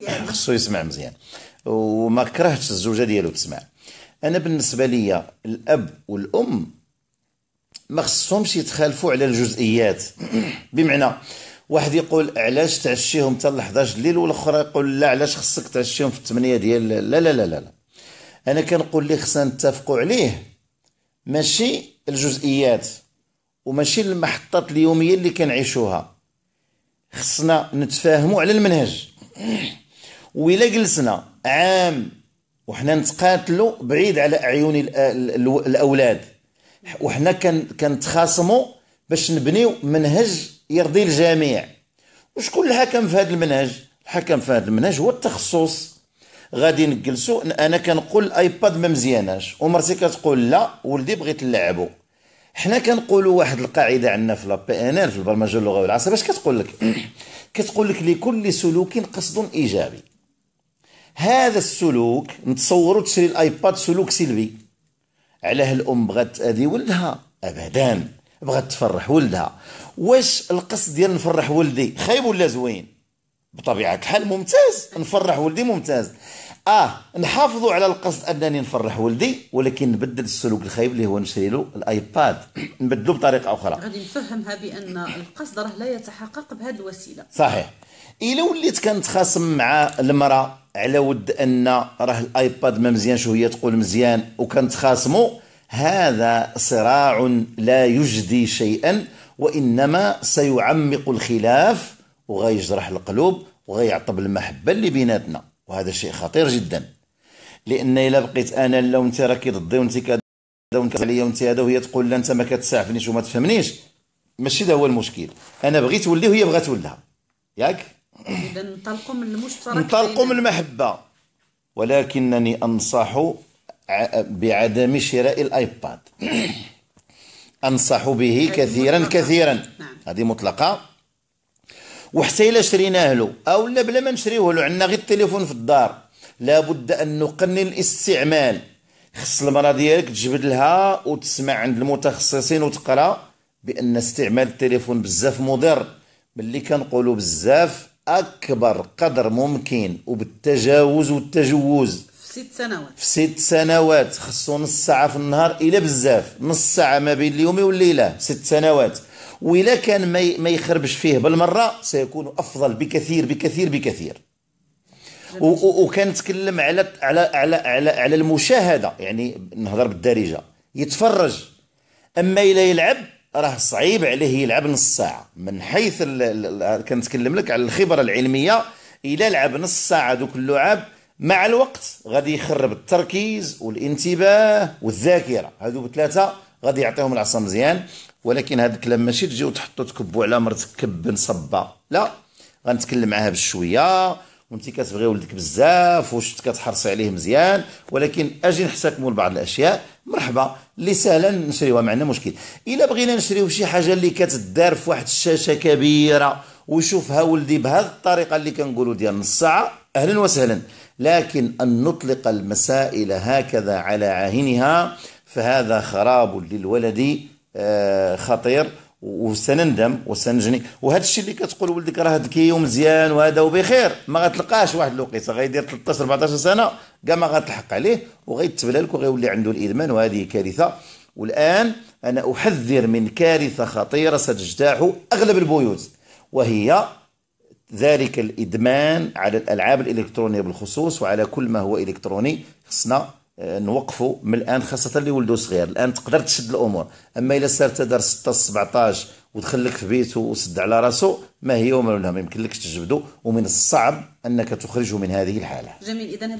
يعني. خصو يسمع مزيان وما كرهتش الزوجه ديالو تسمع انا بالنسبه ليا الاب والام ما خصهمش يتخالفوا على الجزئيات بمعنى واحد يقول علاش تعشيهم حتى ل 11 الليل والاخر يقول لا علاش خصك تعشيهم في الثمانيه ديال لا لا لا لا, لا. انا كنقول لي خصنا نتفقوا عليه ماشي الجزئيات وماشي المحطات اليوميه اللي كنعيشوها خصنا نتفاهموا على المنهج وإلا جلسنا عام وحنا نتقاتلوا بعيد على أعين الأولاد وحنا كنتخاصموا باش نبنيو منهج يرضي الجميع وشكون الحكم في هذا المنهج الحكم في هذا المنهج هو التخصص غادي نجلسوا انا كنقول الايباد ما مزياناش ومرتي كتقول لا ولدي بغيت نلعبو حنا كنقولوا واحد القاعده عندنا في لابي ان ال في البرمجه اللغويه العصبيه اش كتقول لك كتقول لك لكل سلوك قصد ايجابي هذا السلوك نتصوروا تشري الايباد سلوك سلبي علاه الام بغات تاذي ولدها ابدا بغات تفرح ولدها واش القصد ديال نفرح ولدي خايب ولا زوين بطبيعه الحال ممتاز نفرح ولدي ممتاز اه نحافظوا على القصد انني نفرح ولدي ولكن نبدل السلوك الخايب اللي هو نشري له الايباد نبدلو بطريقه اخرى غادي نفهمها بان القصد راه لا يتحقق بهذه الوسيله صحيح الا وليت كنتخاصم مع المراه على ود ان راه الايباد ما مزيانش وهي تقول مزيان وكنتخاصموا هذا صراع لا يجدي شيئا وانما سيعمق الخلاف وغيجرح القلوب وغيعطب المحبه اللي بيناتنا وهذا شيء خطير جدا لان الا بقيت انا لا وانت راكي ضدي وانت كذا وانت عليا وانت هذا وهي تقول لا انت ما كتسعفنيش وما تفهمنيش ماشي هذا هو المشكل انا بغيت ولي وهي بغات ولها ياك اذا انطلقوا من من المحبه ولكنني انصح بعدم شراء الايباد انصح به كثيرا مطلقة. كثيرا نعم. هذه مطلقه وحتى الا شريناه له او لا بلا ما نشريوه له عندنا غير التليفون في الدار لابد ان نقنن الاستعمال خص المراه ديالك تجبد لها وتسمع عند المتخصصين وتقرا بان استعمال التليفون بزاف مضر ملي كنقولوا بزاف اكبر قدر ممكن وبالتجاوز والتجوز في ست سنوات في ست سنوات خصو نص ساعه في النهار الى بزاف نص ساعه ما بين اليوم والليله ست سنوات وإلا كان ما يخربش فيه بالمرة سيكون أفضل بكثير بكثير بكثير وكنتكلم على على على على على المشاهدة يعني نهضر بالدارجة يتفرج أما إلا يلعب راه صعيب عليه يلعب نص ساعه من حيث كنتكلم لك على الخبره العلميه الا لعب نص ساعه دوك اللعاب مع الوقت غادي يخرب التركيز والانتباه والذاكره هذو بثلاثه غادي يعطيهم العصا مزيان ولكن هذا الكلام ماشي تجيو تحطوا تكبوا على مرتك كب صبه لا غنتكلم معاها بشوية وانت كتبغي ولدك بزاف وشت كتحرصي عليه مزيان ولكن اجي نحتكموا لبعض الاشياء مرحبا اللي سهلا نشريوها ما عندنا مشكل الا بغينا نشريو شي حاجه اللي كتدار في واحد الشاشه كبيره ويشوفها ولدي بهذه الطريقه اللي كنقولوا ديال نص ساعه اهلا وسهلا لكن ان نطلق المسائل هكذا على عاهنها فهذا خراب للولد آه، خطير وسنندم وسنجني وهذا الشيء اللي كتقول ولدك راه ذكي ومزيان وهذا وبخير ما غتلقاش واحد الوقيته غيدير 13 14 سنه كاع ما غتلحق عليه وغيتبلى لك وغيولي عنده الادمان وهذه كارثه والان انا احذر من كارثه خطيره ستجتاح اغلب البيوت وهي ذلك الادمان على الالعاب الالكترونيه بالخصوص وعلى كل ما هو الكتروني خصنا آه، نوقفوا من الان خاصه اللي ولدو صغير الان تقدر تشد الامور اما الا سار دار 6 17 ودخل لك في بيته وسد على راسه ما هي وما لها ما لكش تجبدو ومن الصعب انك تخرجه من هذه الحاله جميل اذا